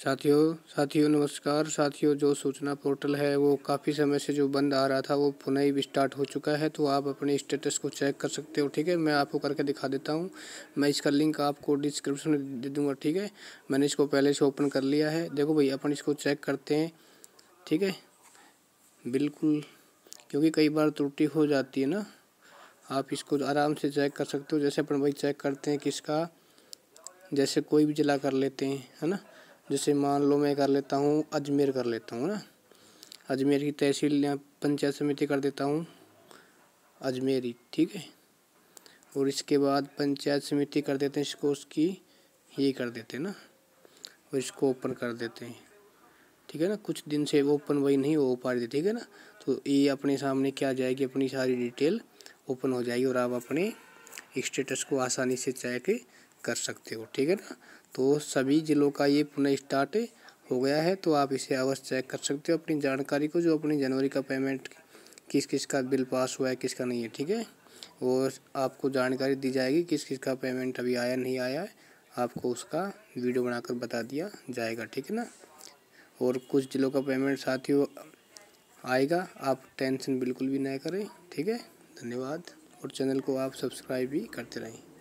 साथियों साथियों नमस्कार साथियों जो सूचना पोर्टल है वो काफ़ी समय से जो बंद आ रहा था वो पुनः स्टार्ट हो चुका है तो आप अपने स्टेटस को चेक कर सकते हो ठीक है मैं आपको करके दिखा देता हूँ मैं इसका लिंक आपको डिस्क्रिप्शन में दे दूँगा ठीक है मैंने इसको पहले से ओपन कर लिया है देखो भाई अपन इसको चेक करते हैं ठीक है बिल्कुल क्योंकि कई बार त्रुटि हो जाती है ना आप इसको आराम से चेक कर सकते हो जैसे अपन भाई चेक करते हैं किसका जैसे कोई भी जला कर लेते हैं है ना जैसे मान लो मैं कर लेता हूँ अजमेर कर लेता हूँ ना अजमेर की तहसील या पंचायत समिति कर देता हूँ अजमेरी ठीक है और इसके बाद पंचायत समिति कर देते हैं इसको उसकी ये कर देते हैं ना और इसको ओपन कर देते हैं ठीक है ना कुछ दिन से ओपन वही नहीं हो पा रही ठीक है ना तो ये अपने सामने क्या जाएगी अपनी सारी डिटेल ओपन हो जाएगी और आप अपने स्टेटस को आसानी से चेक कर सकते हो ठीक है ना तो सभी ज़िलों का ये पुनः स्टार्ट हो गया है तो आप इसे अवश्य चेक कर सकते हो अपनी जानकारी को जो अपनी जनवरी का पेमेंट किस किस का बिल पास हुआ है किसका नहीं है ठीक है और आपको जानकारी दी जाएगी किस किस का पेमेंट अभी आया नहीं आया है आपको उसका वीडियो बनाकर बता दिया जाएगा ठीक है ना और कुछ ज़िलों का पेमेंट साथियों आएगा आप टेंशन बिल्कुल भी ना करें ठीक है धन्यवाद और चैनल को आप सब्सक्राइब भी करते रहें